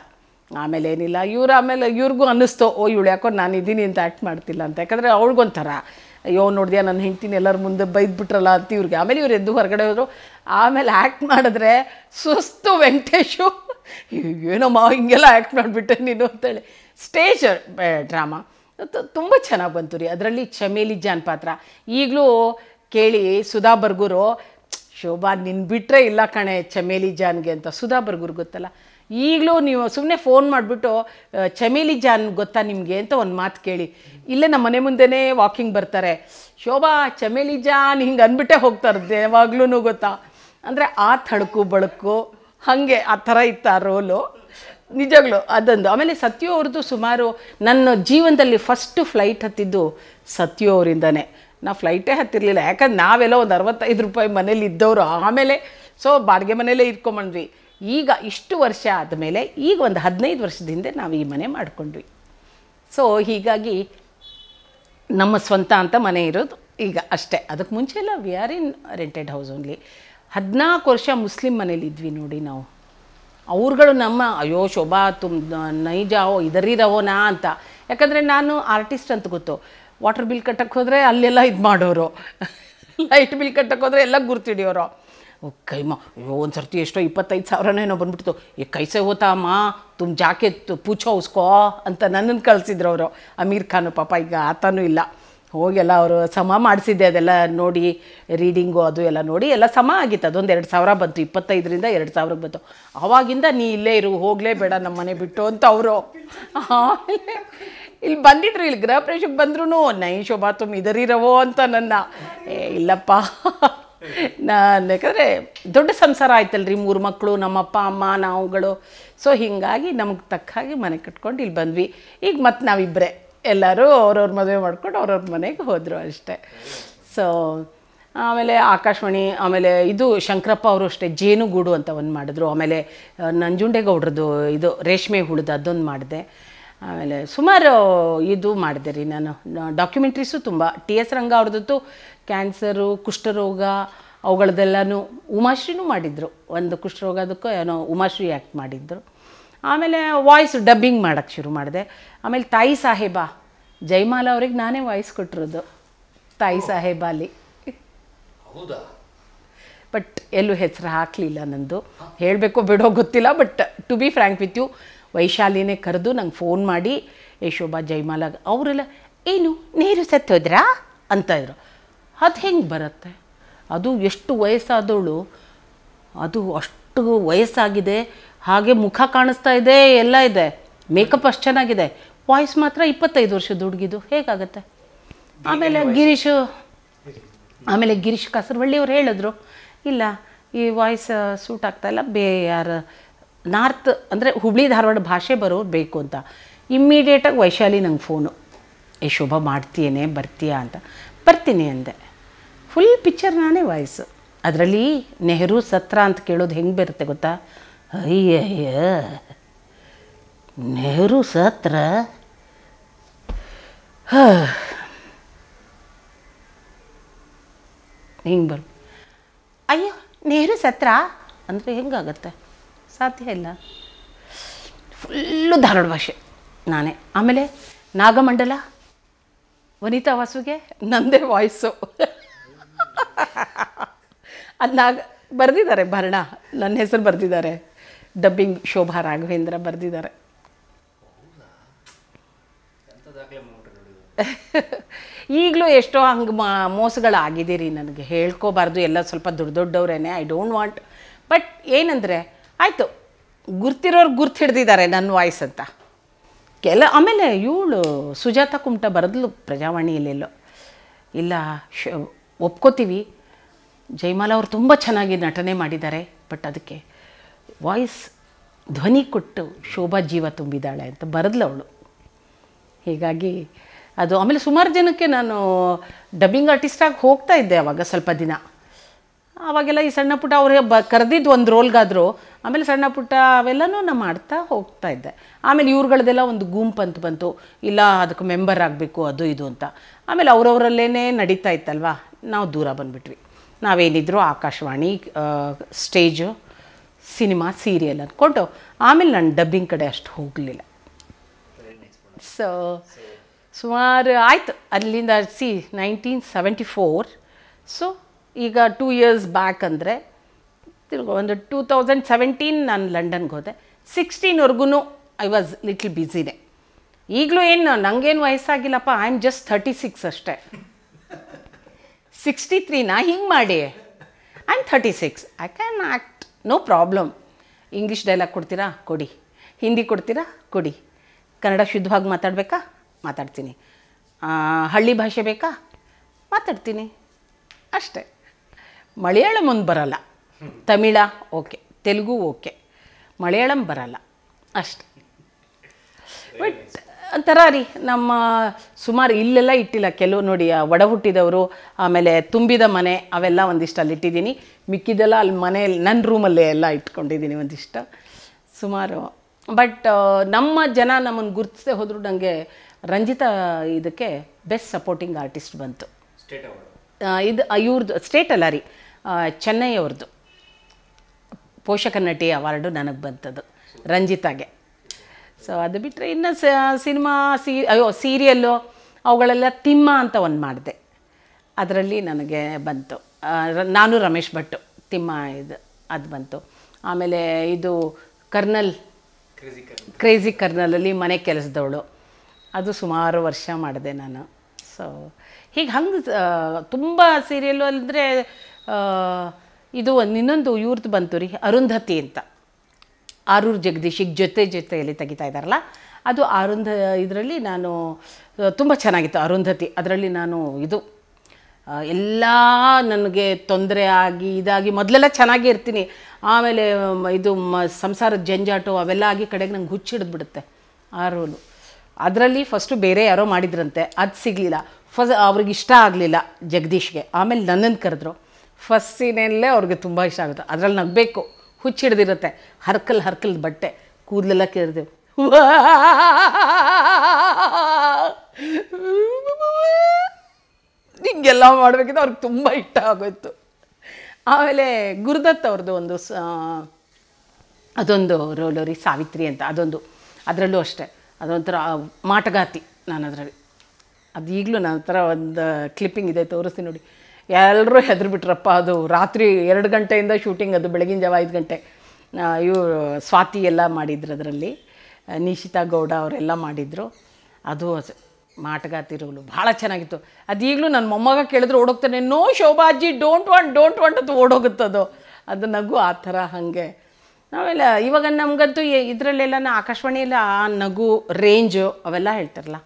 ಆಮೇಲೆ ಏನಿಲ್ಲ ಇವ್ರು ಆಮೇಲೆ ಇವ್ರಿಗೂ ಅನ್ನಿಸ್ತು ಓ ಇವಳು ಯಾಕೋ ನಾನು ಇದ್ದೀನಿ ಅಂತ ಆ್ಯಕ್ಟ್ ಮಾಡ್ತಿಲ್ಲ ಅಂತ ಯಾಕಂದರೆ ಅವಳಿಗೊಂಥರ ಅಯ್ಯೋ ನೋಡಿದೆ ನನ್ನ ಹೆಂಡ್ತೀನಿ ಎಲ್ಲರ ಮುಂದೆ ಬೈದ್ಬಿಟ್ರಲ್ಲ ಅಂತ ಇವ್ರಿಗೆ ಆಮೇಲೆ ಇವ್ರು ಎದ್ದು ಹೊರಗಡೆ ಹೋದರು ಆಮೇಲೆ ಆ್ಯಕ್ಟ್ ಮಾಡಿದ್ರೆ ಸುಸ್ತು ವೆಂಕಟೇಶು ಏನೋ ಮಾ ಹಿಂಗೆಲ್ಲ ಆ್ಯಕ್ಟ್ ಮಾಡಿಬಿಟ್ಟೆ ನೀನು ಅಂತೇಳಿ ಸ್ಟೇಜ್ ಡ್ರಾಮಾ ತುಂಬ ಚೆನ್ನಾಗಿ ಬಂತು ರೀ ಅದರಲ್ಲಿ ಚಮೇಲಿ ಜಾನ್ ಪಾತ್ರ ಈಗಲೂ ಕೇಳಿ ಸುಧಾ ಬರ್ಗುರು ಶೋಭಾ ನಿನ್ ಬಿಟ್ಟರೆ ಇಲ್ಲ ಕಣೆ ಚಮೇಲಿ ಜಾನ್ಗೆ ಅಂತ ಸುಧಾ ಬರ್ಗುರು ಗೊತ್ತಲ್ಲ ಈಗಲೂ ನೀವು ಸುಮ್ಮನೆ ಫೋನ್ ಮಾಡಿಬಿಟ್ಟು ಚಮೇಲಿ ಜಾನ್ ಗೊತ್ತಾ ನಿಮಗೆ ಅಂತ ಒಂದು ಮಾತು ಕೇಳಿ ಇಲ್ಲೇ ನಮ್ಮ ಮನೆ ಮುಂದೆನೇ ವಾಕಿಂಗ್ ಬರ್ತಾರೆ ಶೋಭಾ ಚಮೇಲಿ ಜಾನ್ ಹಿಂಗೆ ಅಂದ್ಬಿಟ್ಟೆ ಹೋಗ್ತಾರೆ ಯಾವಾಗ್ಲೂ ಗೊತ್ತಾ ಅಂದರೆ ಆ ಥಳಕು ಬಳಕು ಹಾಗೆ ಆ ಥರ ಇತ್ತು ಆ ರೋಲು ನಿಜಗಳು ಅದೊಂದು ಆಮೇಲೆ ಸತ್ಯೋ ಅವ್ರದ್ದು ಸುಮಾರು ನನ್ನ ಜೀವನದಲ್ಲಿ ಫಸ್ಟ್ ಫ್ಲೈಟ್ ಹತ್ತಿದ್ದು ಸತ್ಯೋ ಅವರಿಂದನೇ ನಾ ಫ್ಲೈಟೇ ಹತ್ತಿರಲಿಲ್ಲ ಯಾಕಂದ್ರೆ ನಾವೆಲ್ಲ ಒಂದು ಅರವತ್ತೈದು ರೂಪಾಯಿ ಮನೇಲಿ ಇದ್ದವರು ಆಮೇಲೆ ಸೊ ಬಾಡಿಗೆ ಮನೆಯಲ್ಲೇ ಇಟ್ಕೊಂಡ್ಬಂದ್ವಿ ಈಗ ಇಷ್ಟು ವರ್ಷ ಆದಮೇಲೆ ಈಗ ಒಂದು ಹದಿನೈದು ವರ್ಷದಿಂದ ನಾವು ಈ ಮನೆ ಮಾಡಿಕೊಂಡ್ವಿ ಸೊ ಹೀಗಾಗಿ ನಮ್ಮ ಸ್ವಂತ ಅಂತ ಮನೆ ಇರೋದು ಈಗ ಅಷ್ಟೇ ಅದಕ್ಕೆ ಮುಂಚೆ ಎಲ್ಲ we are in rented house only ಹದಿನಾಲ್ಕು ವರ್ಷ ಮುಸ್ಲಿಮ್ ಮನೇಲಿ ಇದ್ವಿ ನೋಡಿ ನಾವು ಅವ್ರುಗಳು ನಮ್ಮ ಅಯ್ಯೋ ಶೋಭಾ ತುಮ್ ನೈಜಾವೋ ಇದರಿದಾವೋನಾ ಅಂತ ಯಾಕಂದರೆ ನಾನು ಆರ್ಟಿಸ್ಟ್ ಅಂತ ಗೊತ್ತು ವಾಟರ್ ಬಿಲ್ ಕಟ್ಟಕ್ಕೆ ಹೋದರೆ ಅಲ್ಲೆಲ್ಲ ಇದು ಮಾಡೋರು ಲೈಟ್ ಬಿಲ್ ಕಟ್ಟಕ್ಕೆ ಹೋದರೆ ಎಲ್ಲ ಗುರ್ತಿಡಿಯೋರು ಕೈಮ ಅಯ್ಯೋ ಒಂದು ಸರ್ತಿ ಎಷ್ಟೋ ಇಪ್ಪತ್ತೈದು ಸಾವಿರನೇನೋ ಬಂದ್ಬಿಡ್ತು ಈ ಕೈಸೆ ಹೋತಾಮ್ಮ ತುಮ್ ಜಾಕೆತ್ತು ಪೂಚ ಉಸ್ಕೋ ಅಂತ ನನ್ನನ್ನು ಕಳಿಸಿದ್ರು ಅವರು ಅಮೀರ್ ಖಾನು ಪಾಪ ಈಗ ಆತನೂ ಇಲ್ಲ ಹೋಗಿ ಎಲ್ಲ ಅವರು ಸಮ ಮಾಡಿಸಿದ್ದೆ ಅದೆಲ್ಲ ನೋಡಿ ರೀಡಿಂಗು ಅದು ಎಲ್ಲ ನೋಡಿ ಎಲ್ಲ ಸಮ ಆಗಿತ್ತು ಅದೊಂದು ಎರಡು ಸಾವಿರ ಬಂತು ಇಪ್ಪತ್ತೈದರಿಂದ ಎರಡು ಸಾವಿರ ಬಂತು ಆವಾಗಿಂದ ನೀ ಇಲ್ಲೇ ಇರು ಬೇಡ ನಮ್ಮ ಮನೆ ಬಿಟ್ಟು ಅಂತ ಅವರು ಇಲ್ಲಿ ಬಂದಿದ್ರು ಇಲ್ಲಿ ಗೃಹ ಪ್ರವೇಶಕ್ಕೆ ಬಂದ್ರೂ ನೈ ಶೋಭಾ ತುಂಬ ಇದರಿರವೋ ಅಂತ ನನ್ನ ಏ ಇಲ್ಲಪ್ಪ ನಾನು ಯಾಕಂದರೆ ದೊಡ್ಡ ಸಂಸಾರ ಆಯ್ತಲ್ರಿ ಮೂರು ಮಕ್ಕಳು ನಮ್ಮಪ್ಪ ಅಮ್ಮ ನಾವುಗಳು ಸೊ ಹೀಗಾಗಿ ನಮಗೆ ತಕ್ಕ ಹಾಗೆ ಮನೆ ಕಟ್ಕೊಂಡು ಇಲ್ಲಿ ಬಂದ್ವಿ ಈಗ ಮತ್ತೆ ನಾವಿಬ್ಬರೇ ಎಲ್ಲರೂ ಅವ್ರವ್ರ ಮದುವೆ ಮಾಡ್ಕೊಂಡು ಅವ್ರವ್ರ ಮನೆಗೆ ಹೋದರು ಅಷ್ಟೇ ಸೊ ಆಮೇಲೆ ಆಕಾಶವಾಣಿ ಆಮೇಲೆ ಇದು ಶಂಕರಪ್ಪ ಅವರು ಅಷ್ಟೇ ಜೇನುಗೂಡು ಅಂತ ಒಂದು ಮಾಡಿದ್ರು ಆಮೇಲೆ ನಂಜುಂಡೇಗೌಡ್ರದ್ದು ಇದು ರೇಷ್ಮೆ ಹುಳ್ದು ಅದೊಂದು ಮಾಡಿದೆ ಆಮೇಲೆ ಸುಮಾರು ಇದು ಮಾಡಿದೆ ರೀ ನಾನು ಡಾಕ್ಯುಮೆಂಟ್ರೀಸು ತುಂಬ ಟಿ ಎಸ್ ರಂಗ ಅವ್ರದ್ದು ಕ್ಯಾನ್ಸರು ಕುಷ್ಠರೋಗ ಅವುಗಳದೆಲ್ಲನೂ ಉಮಾಶ್ರೀನೂ ಮಾಡಿದರು ಒಂದು ಅದಕ್ಕೂ ಏನೋ ಉಮಾಶ್ರೀ ಆ್ಯಕ್ಟ್ ಮಾಡಿದ್ದರು ಆಮೇಲೆ ವಾಯ್ಸ್ ಡಬ್ಬಿಂಗ್ ಮಾಡೋಕ್ಕೆ ಶುರು ಮಾಡಿದೆ ಆಮೇಲೆ ತಾಯಿ ಸಾಹೇಬಾ ಜೈಮಾಲ ಅವ್ರಿಗೆ ನಾನೇ ವಾಯ್ಸ್ ಕೊಟ್ಟಿರೋದು ತಾಯಿ ಸಾಹೇಬಾಲಿ ಹೌದಾ ಬಟ್ ಎಲ್ಲೂ ಹೆಸರು ಹಾಕಲಿಲ್ಲ ನಂದು ಹೇಳಬೇಕು ಬಿಡೋ ಗೊತ್ತಿಲ್ಲ but to be frank with you ವೈಶಾಲಿನೇ ಕರೆದು ನಂಗೆ ಫೋನ್ ಮಾಡಿ ಯಶೋಭಾ ಜೈಮಾಲ ಅವರೆಲ್ಲ ಏನು ನೀರು ಸತ್ತೋದ್ರಾ ಅಂತ ಇದ್ರು ಅದು ಹೆಂಗೆ ಬರುತ್ತೆ ಅದು ಎಷ್ಟು ವಯಸ್ಸಾದವಳು ಅದು ಅಷ್ಟು ವಯಸ್ಸಾಗಿದೆ ಹಾಗೆ ಮುಖ ಕಾಣಿಸ್ತಾ ಇದೆ ಎಲ್ಲ ಇದೆ ಮೇಕಪ್ ಅಷ್ಟು ಚೆನ್ನಾಗಿದೆ ವಾಯ್ಸ್ ಮಾತ್ರ ಇಪ್ಪತ್ತೈದು ವರ್ಷದ ಹುಡುಗಿದು ಹೇಗಾಗತ್ತೆ ಆಮೇಲೆ ಗಿರೀಶು ಆಮೇಲೆ ಗಿರೀಶ್ ಅವ್ರು ಹೇಳಿದ್ರು ಇಲ್ಲ ಈ ವಾಯ್ಸ್ ಸೂಟ್ ಆಗ್ತಾಯಿಲ್ಲ ಬೇ ಯಾರ ನಾರ್ತ್ ಅಂದರೆ ಹುಬ್ಳಿ ಧಾರವಾಡ ಭಾಷೆ ಬರೋರು ಬೇಕು ಅಂತ ಇಮ್ಮಿಡಿಯೇಟಾಗಿ ವೈಶಾಲಿ ನಂಗೆ ಫೋನು ಏ ಶೋಭ ಮಾಡ್ತೀಯೇನೆ ಬರ್ತೀಯಾ ಅಂತ ಬರ್ತೀನಿ ಅಂದೆ ಫುಲ್ ಪಿಕ್ಚರ್ ನಾನೇ ವಾಯ್ಸು ಅದರಲ್ಲಿ ನೆಹರು ಸತ್ರ ಅಂತ ಕೇಳೋದು ಹೆಂಗೆ ಬರುತ್ತೆ ಗೊತ್ತಾ ಅಯ್ಯಯ್ಯ ನೆಹರು ಸತ್ರ ಹಿಂಗೆ ಬರ್ ಅಯ್ಯೋ ನೆಹರು ಸತ್ರ ಅಂದರೆ ಹೆಂಗಾಗತ್ತೆ ಸಾಧ್ಯ ಇಲ್ಲ ಫುಲ್ಲು ಧಾರವಾಡ ಭಾಷೆ ನಾನೇ ಆಮೇಲೆ ನಾಗಮಂಡಲ ವನಿತಾ ವಾಸುಗೆ ನಂದೇ ವಾಯ್ಸು ಅದು ನಾಗ ಬರೆದಿದ್ದಾರೆ ಭರಣ ನನ್ನ ಹೆಸರು ಬರೆದಿದ್ದಾರೆ ಡಬ್ಬಿಂಗ್ ಶೋಭಾ ರಾಘವೇಂದ್ರ ಬರೆದಿದ್ದಾರೆ ಈಗಲೂ ಎಷ್ಟೋ ಹಂಗೆ ಮಾ ರೀ ನನಗೆ ಹೇಳ್ಕೋಬಾರ್ದು ಎಲ್ಲ ಸ್ವಲ್ಪ ದೊಡ್ಡ ದೊಡ್ಡವ್ರೇನೆ ಐ ಡೋಂಟ್ ವಾಂಟ್ ಬಟ್ ಏನಂದರೆ ಆಯಿತು ಗುರ್ತಿರೋರು ಗುರ್ತು ಹಿಡ್ದಿದ್ದಾರೆ ನನ್ನ ವಾಯ್ಸ್ ಅಂತ ಕೆಲ ಆಮೇಲೆ ಇವಳು ಸುಜಾತ ಕುಮಟ ಬರೆದ್ಲು ಪ್ರಜಾವಾಣಿಯಲ್ಲೆಲ್ಲೋ ಇಲ್ಲ ಶ ಒಪ್ಕೋತೀವಿ ಜಯಮಾಲ ಅವರು ತುಂಬ ಚೆನ್ನಾಗಿ ನಟನೆ ಮಾಡಿದ್ದಾರೆ ಬಟ್ ಅದಕ್ಕೆ ವಾಯ್ಸ್ ಧ್ವನಿ ಕೊಟ್ಟು ಶೋಭಾ ಜೀವ ತುಂಬಿದ್ದಾಳೆ ಅಂತ ಬರೆದ್ಲವಳು ಹೀಗಾಗಿ ಅದು ಆಮೇಲೆ ಸುಮಾರು ಜನಕ್ಕೆ ನಾನು ಡಬ್ಬಿಂಗ್ ಆರ್ಟಿಸ್ಟಾಗಿ ಹೋಗ್ತಾ ಇದ್ದೆ ಅವಾಗ ಸ್ವಲ್ಪ ದಿನ ಆವಾಗೆಲ್ಲ ಈ ಸಣ್ಣ ಪುಟ್ಟ ಅವ್ರಿಗೆ ಬ ಕರೆದಿದ್ದು ಒಂದು ರೋಲ್ಗಾದರೂ ಆಮೇಲೆ ಸಣ್ಣ ಪುಟ್ಟ ಅವೆಲ್ಲನೂ ನಾನು ಮಾಡ್ತಾ ಹೋಗ್ತಾ ಇದ್ದೆ ಆಮೇಲೆ ಇವ್ರುಗಳದೆಲ್ಲ ಒಂದು ಗುಂಪು ಅಂತ ಬಂತು ಇಲ್ಲ ಅದಕ್ಕೆ ಮೆಂಬರ್ ಆಗಬೇಕು ಅದು ಇದು ಅಂತ ಆಮೇಲೆ ಅವರವರಲ್ಲೇ ನಡೀತಾ ಇತ್ತಲ್ವ ನಾವು ದೂರ ಬಂದುಬಿಟ್ವಿ ನಾವೇನಿದ್ರು ಆಕಾಶವಾಣಿ ಸ್ಟೇಜು ಸಿನಿಮಾ ಸೀರಿಯಲ್ ಅಂದ್ಕೊಂಡು ಆಮೇಲೆ ನಾನು ಡಬ್ಬಿಂಗ್ ಕಡೆ ಅಷ್ಟು ಹೋಗಲಿಲ್ಲ ಸೊ ಸುಮಾರು ಆಯಿತು ಅಲ್ಲಿಂದ see nineteen seventy four so ಈಗ ಟೂ ಇಯರ್ಸ್ ಬ್ಯಾಕ್ ಅಂದರೆ ತಿರ್ಗ ಒಂದು ಟೂ ತೌಸಂಡ್ ಸೆವೆಂಟೀನ್ ನಾನು ಲಂಡನ್ಗೆ ಹೋದೆ ಸಿಕ್ಸ್ಟೀನ್ವರೆಗೂ ಐ ವಾಸ್ ಲಿಟ್ಲ್ ಬ್ಯುಸಿನೇ ಈಗಲೂ ಏನು ನನಗೇನು ವಯಸ್ಸಾಗಿಲ್ಲಪ್ಪ I am just thirty six ಅಷ್ಟೇ ಸಿಕ್ಸ್ಟಿ ತ್ರೀನಾ ಹಿಂಗೆ ಮಾಡಿ I am thirty six I can act no problem English dialogue ಕೊಡ್ತೀರಾ ಕೊಡಿ ಹಿಂದಿ ಕೊಡ್ತೀರಾ ಕೊಡಿ ಕನ್ನಡ ಶುದ್ಧವಾಗಿ ಮಾತಾಡಬೇಕಾ ಮಾತಾಡ್ತೀನಿ ಹಳ್ಳಿ ಭಾಷೆ ಬೇಕಾ ಮಾತಾಡ್ತೀನಿ ಅಷ್ಟೇ ಮಲಯಾಳಂ ಒಂದು ಬರಲ್ಲ ತಮಿಳ ಓಕೆ ತೆಲುಗು ಓಕೆ ಮಲಯಾಳಂ ಬರಲ್ಲ ಅಷ್ಟೆ ಬಟ್ ಒಂಥರ ರೀ ನಮ್ಮ ಸುಮಾರು ಇಲ್ಲೆಲ್ಲ ಇಟ್ಟಿಲ್ಲ ಕೆಲವು ನೋಡಿ ಒಡ ಹುಟ್ಟಿದವರು ಆಮೇಲೆ ತುಂಬಿದ ಮನೆ ಅವೆಲ್ಲ ಒಂದಿಷ್ಟು ಅಲ್ಲಿ ಇಟ್ಟಿದ್ದೀನಿ ಮಿಕ್ಕಿದೆಲ್ಲ ಅಲ್ಲಿ ಮನೆಯಲ್ಲಿ ನನ್ನ ರೂಮಲ್ಲೇ ಎಲ್ಲ ಇಟ್ಕೊಂಡಿದ್ದೀನಿ ಒಂದಿಷ್ಟು ಸುಮಾರು ಬಟ್ ನಮ್ಮ ಜನ ನಮ್ಮನ್ನು ಗುರುತಿಸದೆ ಹೋದರೂ ನನಗೆ ರಂಜಿತಾ ಇದಕ್ಕೆ ಬೆಸ್ಟ್ ಸಪೋರ್ಟಿಂಗ್ ಆರ್ಟಿಸ್ಟ್ ಬಂತು ಇದು ಇವ್ರದ್ದು ಸ್ಟೇಟ್ ಅಲ್ಲ ರೀ ಚೆನ್ನೈ ಅವ್ರದ್ದು ಪೋಷಕ ನಟಿ ಅವಾರ್ಡು ನನಗೆ ಬಂತದ್ದು ರಂಜಿತಾಗೆ ಸೊ ಅದು ಬಿಟ್ಟರೆ ಇನ್ನು ಸಿನಿಮಾ ಸೀ ಅಯ್ಯೋ ಸೀರಿಯಲ್ಲು ಅವುಗಳೆಲ್ಲ ತಿಮ್ಮ ಅಂತ ಒಂದು ಮಾಡಿದೆ ಅದರಲ್ಲಿ ನನಗೆ ಬಂತು ನಾನು ರಮೇಶ್ ಭಟ್ ತಿಮ್ಮ ಇದು ಅದು ಬಂತು ಆಮೇಲೆ ಇದು ಕರ್ನಲ್ ಕ್ರೇಜಿ ಕರ್ನಲಲ್ಲಿ ಮನೆ ಕೆಲಸದವಳು ಅದು ಸುಮಾರು ವರ್ಷ ಮಾಡಿದೆ ನಾನು ಸೊ ಹೀಗೆ ಹಂಗೆ ತುಂಬ ಸೀರಿಯಲ್ಲು ಅಂದರೆ ಇದು ಇನ್ನೊಂದು ಇವ್ರದ್ದು ಬಂತು ರೀ ಅರುಂಧತಿ ಅಂತ ಆರೂರು ಜಗದೀಶಿಗೆ ಜೊತೆ ಜೊತೆಯಲ್ಲಿ ತೆಗಿತಾ ಇದ್ದಾರಲ್ಲ ಅದು ಅರುಂಧ ಇದರಲ್ಲಿ ನಾನು ತುಂಬ ಚೆನ್ನಾಗಿತ್ತು ಅರುಂಧತಿ ಅದರಲ್ಲಿ ನಾನು ಇದು ಎಲ್ಲ ನನಗೆ ತೊಂದರೆ ಆಗಿ ಇದಾಗಿ ಮೊದಲೆಲ್ಲ ಚೆನ್ನಾಗೇ ಇರ್ತೀನಿ ಆಮೇಲೆ ಇದು ಮ ಸಂಸಾರದ ಜಂಜಾಟು ಅವೆಲ್ಲ ಆಗಿ ಕಡೆಗೆ ನಂಗೆ ಹುಚ್ಚಿಡಿದ್ಬಿಡುತ್ತೆ ಆ ರೋಲು ಅದರಲ್ಲಿ ಫಸ್ಟು ಬೇರೆ ಯಾರೋ ಮಾಡಿದ್ರಂತೆ ಅದು ಸಿಗಲಿಲ್ಲ ಫಸ್ ಅವ್ರಿಗೆ ಇಷ್ಟ ಆಗಲಿಲ್ಲ ಜಗದೀಶ್ಗೆ ಆಮೇಲೆ ನನ್ನನ್ನು ಕರೆದ್ರು ಫಸ್ಟ್ ಸೀನಲ್ಲೇ ಅವ್ರಿಗೆ ತುಂಬ ಇಷ್ಟ ಆಗುತ್ತೆ ಅದರಲ್ಲಿ ನಗಬೇಕು ಹುಚ್ಚಿಡ್ದಿರುತ್ತೆ ಹರ್ಕಲ್ ಹರ್ಕಲ್ ಬಟ್ಟೆ ಕೂದಲೆಲ್ಲ ಕೇಳಿದೆವು ಹಿಂಗೆಲ್ಲ ಮಾಡಬೇಕಿದ್ರೆ ಅವ್ರಿಗೆ ತುಂಬ ಇಷ್ಟ ಆಗೋಯ್ತು ಆಮೇಲೆ ಗುರುದತ್ ಅವ್ರದ್ದು ಒಂದು ಸ ಅದೊಂದು ರೋಲೋರಿ ಸಾವಿತ್ರಿ ಅಂತ ಅದೊಂದು ಅದರಲ್ಲೂ ಅಷ್ಟೇ ಅದೊಂಥರ ಮಾಟಗಾತಿ ನಾನು ಅದರಲ್ಲಿ ಅದು ಈಗಲೂ ನನ್ನ ಥರ ಒಂದು ಕ್ಲಿಪ್ಪಿಂಗ್ ಇದೆ ತೋರಿಸ್ತೀನಿ ನೋಡಿ ಎಲ್ಲರೂ ಹೆದರ್ಬಿಟ್ರಪ್ಪ ಅದು ರಾತ್ರಿ ಎರಡು ಗಂಟೆಯಿಂದ ಶೂಟಿಂಗ್ ಅದು ಬೆಳಗಿನ ಜಾವ ಐದು ಗಂಟೆ ಇವು ಸ್ವಾತಿ ಎಲ್ಲ ಮಾಡಿದ್ರು ಅದರಲ್ಲಿ ನಿಶಿತಾ ಗೌಡ ಅವರೆಲ್ಲ ಮಾಡಿದರು ಅದು ಮಾಟಗ ಭಾಳ ಚೆನ್ನಾಗಿತ್ತು ಅದು ಈಗಲೂ ನನ್ನ ಮೊಮ್ಮಗ ಕೇಳಿದ್ರು ಓಡೋಗ್ತಾನೆ no Shobhaji don't want don't want ಅದು ಓಡೋಗುತ್ತದು ಅದು ನಗು ಆ ಥರ ಹಾಗೆ ನಾವೆಲ್ಲ ಇವಾಗ ನಮಗಂತೂ ಇದರಲ್ಲೆಲ್ಲ ಆಕಾಶವಾಣಿಯಲ್ಲಿ ಆ ನಗು ರೇಂಜು ಅವೆಲ್ಲ ಹೇಳ್ತಾರಲ್ಲ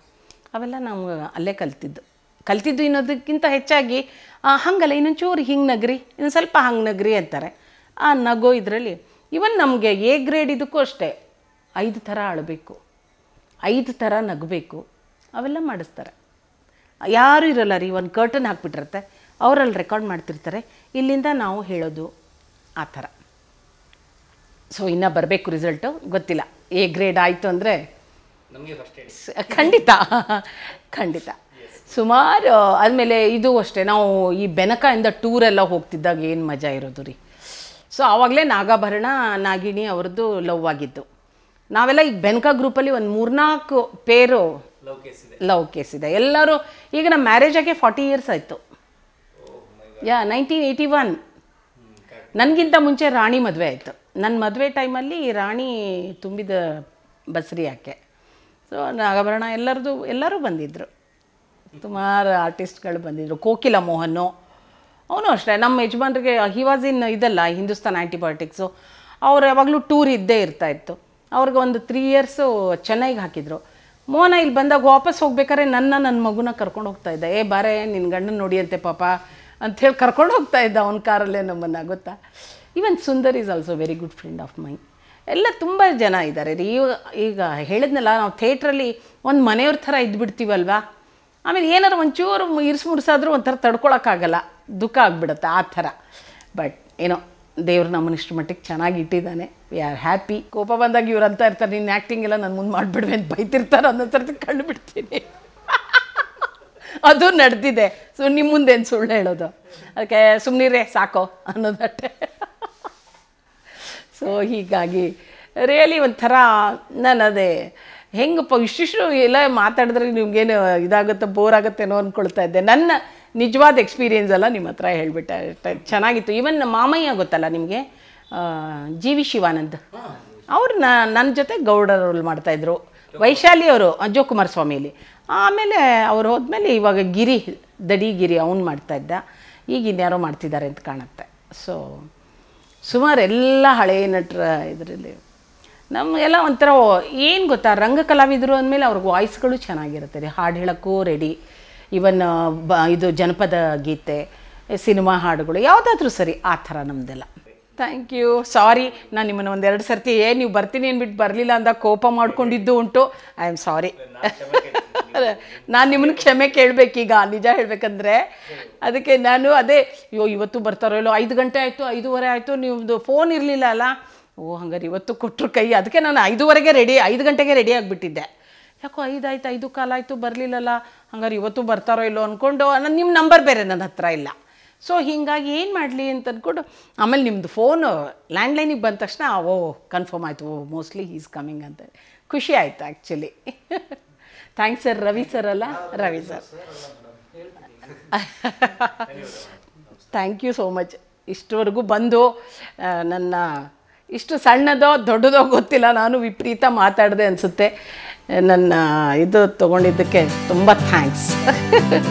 ಅವೆಲ್ಲ ನಮ್ಗೆ ಅಲ್ಲೇ ಕಲ್ತಿದ್ದು ಕಲ್ತಿದ್ದು ಇನ್ನೋದಕ್ಕಿಂತ ಹೆಚ್ಚಾಗಿ ಹಂಗಲ್ಲ ಇನ್ನೊಂಚೂರು ಹಿಂಗೆ ನಗ್ರಿ ಇನ್ನು ಸ್ವಲ್ಪ ಹಂಗೆ ನಗ್ರಿ ಅಂತಾರೆ ಆ ನಗೋ ಇದರಲ್ಲಿ ಇವನ್ ನಮಗೆ ಎ ಗ್ರೇಡ್ ಇದಕ್ಕೂ ಅಷ್ಟೇ ಐದು ಥರ ಅಳಬೇಕು ಐದು ಥರ ನಗಬೇಕು ಅವೆಲ್ಲ ಮಾಡಿಸ್ತಾರೆ ಯಾರೂ ಇರೋಲ್ಲ ರೀ ಒಂದು ಕರ್ಟನ್ ಹಾಕ್ಬಿಟ್ಟಿರುತ್ತೆ ಅವರಲ್ಲಿ ರೆಕಾರ್ಡ್ ಮಾಡ್ತಿರ್ತಾರೆ ಇಲ್ಲಿಂದ ನಾವು ಹೇಳೋದು ಆ ಥರ ಸೊ ಇನ್ನೂ ಬರಬೇಕು ರಿಸಲ್ಟು ಗೊತ್ತಿಲ್ಲ ಎ ಗ್ರೇಡ್ ಆಯಿತು ಅಂದರೆ ಖಂಡಿತ ಖಂಡಿತ ಸುಮಾರು ಆದಮೇಲೆ ಇದು ಅಷ್ಟೇ ನಾವು ಈ ಟೂರ್ ಟೂರೆಲ್ಲ ಹೋಗ್ತಿದ್ದಾಗ ಏನು ಮಜಾ ಇರೋದು ರೀ ಸೊ ಆವಾಗಲೇ ನಾಗಾಭರಣ ನಾಗಿಣಿ ಅವ್ರದ್ದು ಲವ್ ಆಗಿದ್ದು ನಾವೆಲ್ಲ ಈಗ ಬೆನಕ ಗ್ರೂಪಲ್ಲಿ ಒಂದು ಮೂರ್ನಾಲ್ಕು ಪೇರು ಲವ್ ಕೇಸ್ ಇದೆ ಎಲ್ಲರೂ ಈಗ ನಮ್ಮ ಮ್ಯಾರೇಜಾಗೆ ಫಾರ್ಟಿ ಇಯರ್ಸ್ ಆಯಿತು ಯಾ ನೈನ್ಟೀನ್ ಏಯ್ಟಿ ಒನ್ ನನಗಿಂತ ಮುಂಚೆ ರಾಣಿ ಮದುವೆ ಆಯಿತು ನನ್ನ ಮದುವೆ ಟೈಮಲ್ಲಿ ರಾಣಿ ತುಂಬಿದ ಬಸ್ರಿ ಯಾಕೆ ಸೊ ನಾಗಾಭರಣ ಎಲ್ಲರದು ಎಲ್ಲರೂ ಬಂದಿದ್ದರು ಸುಮಾರು ಆರ್ಟಿಸ್ಟ್ಗಳು ಬಂದಿದ್ರು ಕೋಕಿಲ ಮೋಹನು ಅವನು ಅಷ್ಟೇ ನಮ್ಮ ಯಜಮಾನ್ರಿಗೆ ಹಿ ವಾಸ್ ಇನ್ ಇದಲ್ಲ ಹಿಂದೂಸ್ತಾನ್ ಆ್ಯಂಟಿಬಯೋಟಿಕ್ಸು ಅವ್ರು ಯಾವಾಗಲೂ ಟೂರ್ ಇದ್ದೇ ಇತ್ತು ಅವ್ರಿಗೆ ಒಂದು ತ್ರೀ ಇಯರ್ಸು ಚೆನ್ನೈಗೆ ಹಾಕಿದ್ರು ಮೋಹನ ಇಲ್ಲಿ ಬಂದಾಗ ವಾಪಸ್ ಹೋಗ್ಬೇಕಾದ್ರೆ ನನ್ನ ನನ್ನ ಮಗುನ ಕರ್ಕೊಂಡು ಹೋಗ್ತಾ ಇದ್ದ ಏ ಬಾರೆ ನಿನ್ನ ಗಂಡನ ನೋಡಿಯಂತೆ ಪಾಪ ಅಂಥೇಳಿ ಕರ್ಕೊಂಡು ಹೋಗ್ತಾ ಇದ್ದ ಅವ್ನ ಕಾರಲ್ಲೇ ನಮ್ಮನ್ನ ಗೊತ್ತಾ even Sundar is also very good friend of my ಎಲ್ಲ ತುಂಬ ಜನ ಇದ್ದಾರೆ ರೀ ಈಗ ಈಗ ಹೇಳಿದ್ನಲ್ಲ ನಾವು ಥಿಯೇಟ್ರಲ್ಲಿ ಒಂದು ಮನೆಯವ್ರ ಥರ ಇದ್ಬಿಡ್ತೀವಲ್ವಾ ಆಮೇಲೆ ಏನಾರು ಒಂಚೂರು ಇರಿಸಿ ಮುಡಿಸಾದ್ರೂ ಒಂಥರ ತಡ್ಕೊಳಕ್ಕಾಗಲ್ಲ ದುಃಖ ಆಗಿಬಿಡುತ್ತೆ ಆ ಥರ ಬಟ್ ಏನೋ ದೇವರು ನಮ್ಮನ್ನ ಇಷ್ಟು ಮಟ್ಟಿಗೆ ಚೆನ್ನಾಗಿ ಇಟ್ಟಿದ್ದಾನೆ ವಿ ಆರ್ ಹ್ಯಾಪಿ ಕೋಪ ಬಂದಾಗ ಇವ್ರು ಅಂತ ಇರ್ತಾರೆ ನಿನ್ನ ಆ್ಯಕ್ಟಿಂಗ್ ಎಲ್ಲ ನನ್ನ ಮುಂದೆ ಮಾಡಿಬಿಡ್ವೆ ಅಂತ ಬೈತಿರ್ತಾರೆ ಅನ್ನೋ ಥರದ ಕಣ್ಣು ಬಿಡ್ತೀನಿ ಅದು ನಡೆದಿದೆ ಸೊ ನಿಮ್ಮ ಏನು ಸುಳ್ಳು ಹೇಳೋದು ಅದಕ್ಕೆ ಸುಮ್ಮನಿರೇ ಸಾಕೋ ಅನ್ನೋದಟ್ಟೆ ಸೊ ಹೀಗಾಗಿ ರಿಯಲಿ ಒಂಥರ ನಾನು ಅದೇ ಹೆಂಗಪ್ಪ ಇಷ್ಟಿಷ್ಟು ಎಲ್ಲ ಮಾತಾಡಿದ್ರೆ ನಿಮ್ಗೇನು ಇದಾಗುತ್ತೆ ಬೋರ್ ಆಗುತ್ತೆನೋ ಅಂದ್ಕೊಳ್ತಾ ಇದ್ದೆ ನನ್ನ ನಿಜವಾದ ಎಕ್ಸ್ಪೀರಿಯೆನ್ಸ್ ಎಲ್ಲ ನಿಮ್ಮ ಹತ್ರ ಹೇಳ್ಬಿಟ್ಟ ಚೆನ್ನಾಗಿತ್ತು ಈವನ್ ಮಾಮಯ್ಯ ಗೊತ್ತಲ್ಲ ನಿಮಗೆ ಜಿ ವಿ ಶಿವಾನಂದ್ ಅವ್ರು ನನ್ನ ಜೊತೆ ಗೌಡ ರೋಲ್ ಮಾಡ್ತಾಯಿದ್ರು ವೈಶಾಲಿ ಅವರು ಅಜೋ ಕುಮಾರ್ ಆಮೇಲೆ ಅವ್ರು ಹೋದ್ಮೇಲೆ ಇವಾಗ ಗಿರಿ ಗಿರಿ ಅವ್ನು ಮಾಡ್ತಾಯಿದ್ದ ಈಗ ಇನ್ಯಾರೋ ಮಾಡ್ತಿದ್ದಾರೆ ಅಂತ ಕಾಣುತ್ತೆ ಸೊ ಸುಮಾರು ಎಲ್ಲ ಹಳೆಯ ನಟರ ಇದರಲ್ಲಿ ನಮಗೆಲ್ಲ ಒಂಥರ ಏನು ಗೊತ್ತಾ ರಂಗ ಕಲಾವಿದರು ಅಂದಮೇಲೆ ಅವ್ರಿಗೆ ವಾಯ್ಸ್ಗಳು ಚೆನ್ನಾಗಿರುತ್ತೆ ರೀ ಹಾಡು ಹೇಳೋಕ್ಕೂ ರೆಡಿ ಇವನ್ ಬ ಇದು ಜನಪದ ಗೀತೆ ಸಿನಿಮಾ ಹಾಡುಗಳು ಯಾವುದಾದ್ರೂ ಸರಿ ಆ ಥರ ನಮ್ಮದೆಲ್ಲ ಥ್ಯಾಂಕ್ ಯು ಸಾರಿ ನಾನು ನಿಮ್ಮನ್ನು ಒಂದೆರಡು ಸರ್ತಿ ಏ ನೀವು ಬರ್ತೀನಿ ಅಂದ್ಬಿಟ್ಟು ಬರಲಿಲ್ಲ ಅಂದ ಕೋಪ ಮಾಡ್ಕೊಂಡಿದ್ದು ಉಂಟು ಐ ಆಮ್ ಸಾರಿ ನಾನು ನಿಮ್ಮನ್ನು ಕ್ಷಮೆ ಕೇಳಬೇಕೀಗ ನಿಜ ಹೇಳಬೇಕಂದ್ರೆ ಅದಕ್ಕೆ ನಾನು ಅದೇ ಅಯ್ಯೋ ಇವತ್ತು ಬರ್ತಾರೋ ಇಲ್ಲೋ ಐದು ಗಂಟೆ ಆಯಿತು ಐದೂವರೆ ಆಯಿತು ನಿಮ್ಮದು ಫೋನ್ ಇರಲಿಲ್ಲ ಅಲ್ಲ ಓ ಹಂಗಾರೆ ಇವತ್ತು ಕೊಟ್ಟರು ಕೈ ಅದಕ್ಕೆ ನಾನು ಐದುವರೆಗೆ ರೆಡಿ ಐದು ಗಂಟೆಗೆ ರೆಡಿ ಆಗಿಬಿಟ್ಟಿದ್ದೆ ಯಾಕೋ ಆಯ್ತು ಐದು ಕಾಲ ಆಯಿತು ಬರಲಿಲ್ಲಲ್ಲ ಹಂಗಾರೆ ಇವತ್ತು ಬರ್ತಾರೋ ಇಲ್ಲೋ ಅಂದ್ಕೊಂಡು ನನ್ನ ನಿಮ್ಮ ನಂಬರ್ ಬೇರೆ ನನ್ನ ಹತ್ರ ಇಲ್ಲ ಸೊ ಹೀಗಾಗಿ ಏನು ಮಾಡಲಿ ಅಂತ ಅಂದ್ಕೊಂಡು ಆಮೇಲೆ ನಿಮ್ಮದು ಫೋನು ಲ್ಯಾಂಡ್ಲೈನಿಗೆ ಬಂದ ತಕ್ಷಣ ಓ ಕನ್ಫರ್ಮ್ ಆಯಿತು ಓ ಮೋಸ್ಟ್ಲಿ ಈಸ್ ಕಮಿಂಗ್ ಅಂತ ಖುಷಿ ಆಯಿತು actually thanks sir Ravi sir ಅಲ್ಲ Ravi sir thank you so much ಇಷ್ಟವರೆಗೂ ಬಂದು ನನ್ನ ಇಷ್ಟು ಸಣ್ಣದೋ ದೊಡ್ಡದೋ ಗೊತ್ತಿಲ್ಲ ನಾನು ವಿಪರೀತ ಮಾತಾಡಿದೆ ಅನಿಸುತ್ತೆ ನನ್ನ ಇದು ತಗೊಂಡಿದ್ದಕ್ಕೆ ತುಂಬ ಥ್ಯಾಂಕ್ಸ್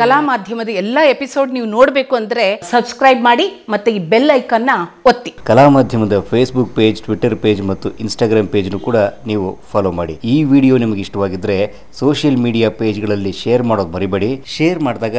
ಕಲಾ ಮಾಧ್ಯಮದ ಎಲ್ಲ ಎಪಿಸೋಡ್ ನೀವು ನೋಡಬೇಕು ಅಂದರೆ ಸಬ್ಸ್ಕ್ರೈಬ್ ಮಾಡಿ ಮತ್ತು ಈ ಬೆಲ್ ಐಕನ್ನ ಒತ್ತಿ ಕಲಾ ಮಾಧ್ಯಮದ ಫೇಸ್ಬುಕ್ ಪೇಜ್ ಟ್ವಿಟರ್ ಪೇಜ್ ಮತ್ತು ಇನ್ಸ್ಟಾಗ್ರಾಮ್ ಪೇಜ್ನು ಕೂಡ ನೀವು ಫಾಲೋ ಮಾಡಿ ಈ ವಿಡಿಯೋ ನಿಮಗೆ ಇಷ್ಟವಾಗಿದ್ದರೆ ಸೋಷಿಯಲ್ ಮೀಡಿಯಾ ಪೇಜ್ಗಳಲ್ಲಿ ಶೇರ್ ಮಾಡೋದು ಮರಿಬೇಡಿ ಶೇರ್ ಮಾಡಿದಾಗ